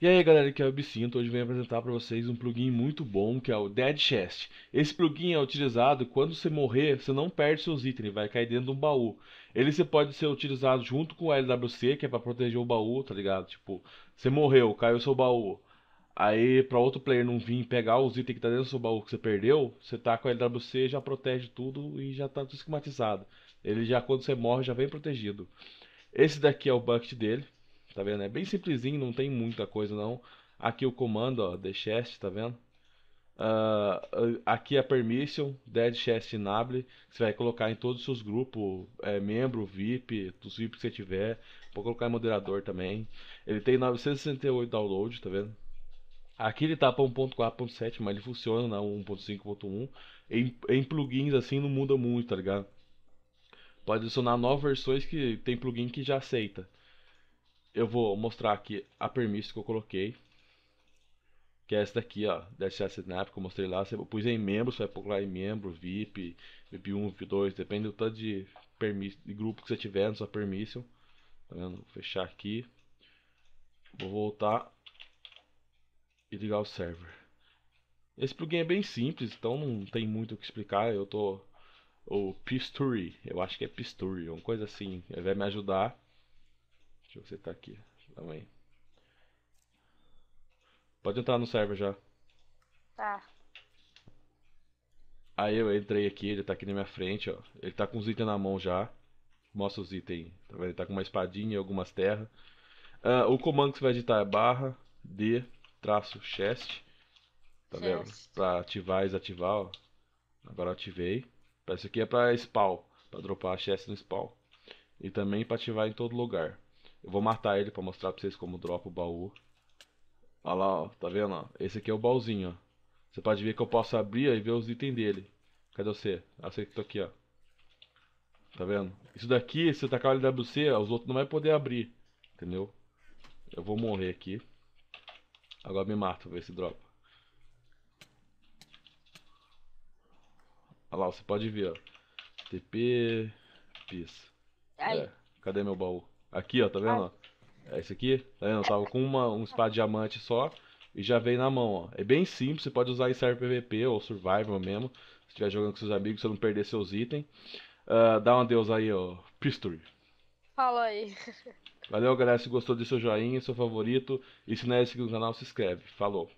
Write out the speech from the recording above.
E aí galera, aqui é o Bicinto, hoje venho apresentar para vocês um plugin muito bom que é o Dead Chest. Esse plugin é utilizado quando você morrer, você não perde seus itens, vai cair dentro de um baú. Ele você pode ser utilizado junto com o LWC, que é para proteger o baú, tá ligado? Tipo, você morreu, caiu seu baú. Aí para outro player não vir pegar os itens que tá dentro do seu baú que você perdeu, você tá com o LWC, já protege tudo e já tá tudo esquematizado. Ele já quando você morre já vem protegido. Esse daqui é o bucket dele tá vendo? É bem simplesinho, não tem muita coisa não. Aqui o comando, ó, the chest, tá vendo? Uh, aqui é a permission, dead chest enable, você vai colocar em todos os seus grupos, é, membro, VIP, dos VIP que você tiver, pode colocar em moderador também. Ele tem 968 downloads, tá vendo? Aqui ele tá para 1.4.7, mas ele funciona na 1.5.1. Em, em plugins assim não muda muito, tá ligado? Pode adicionar novas versões que tem plugin que já aceita eu vou mostrar aqui a permissão que eu coloquei. Que é essa daqui, ó, Dash Asset que eu mostrei lá. Você pus em membro, você vai procurar em membro, VIP, VIP1, VIP2, depende do tanto de, de grupo que você tiver na sua permissão. Tá vendo? Vou fechar aqui. Vou voltar e ligar o server. Esse plugin é bem simples, então não tem muito o que explicar. Eu tô. O Pisturi, eu acho que é Pisturi, uma coisa assim. Ele vai me ajudar Deixa eu setar aqui. Também. Pode entrar no server já. Tá. Aí eu entrei aqui, ele tá aqui na minha frente, ó. Ele tá com os itens na mão já. Mostra os itens. Tá vendo? Ele tá com uma espadinha e algumas terras. Uh, o comando que você vai digitar é barra D traço chest. Tá vendo? Pra ativar e desativar, ó. Agora eu ativei. Isso aqui é pra spawn. Pra dropar a chest no spawn. E também pra ativar em todo lugar. Eu vou matar ele pra mostrar pra vocês como dropa o baú. Olha lá, ó, tá vendo? Ó? Esse aqui é o baúzinho, ó. Você pode ver que eu posso abrir ó, e ver os itens dele. Cadê você? Ah, que aqui, ó. Tá vendo? Isso daqui, se eu tacar o LWC, os outros não vai poder abrir. Entendeu? Eu vou morrer aqui. Agora me mato, ver se dropa. Olha lá, você pode ver, ó. TP... Pis. É. Cadê meu baú? Aqui, ó, tá vendo? Ó? É esse aqui, tá vendo? Eu tava com uma, um espada diamante só e já veio na mão, ó. É bem simples, você pode usar em serve PVP ou Survival mesmo. Se estiver jogando com seus amigos, você não perder seus itens. Uh, dá um adeus aí, ó. Pistory. Fala aí. Valeu, galera. Se gostou, deixa seu joinha, seu favorito. E se não é inscrito no canal, se inscreve. Falou.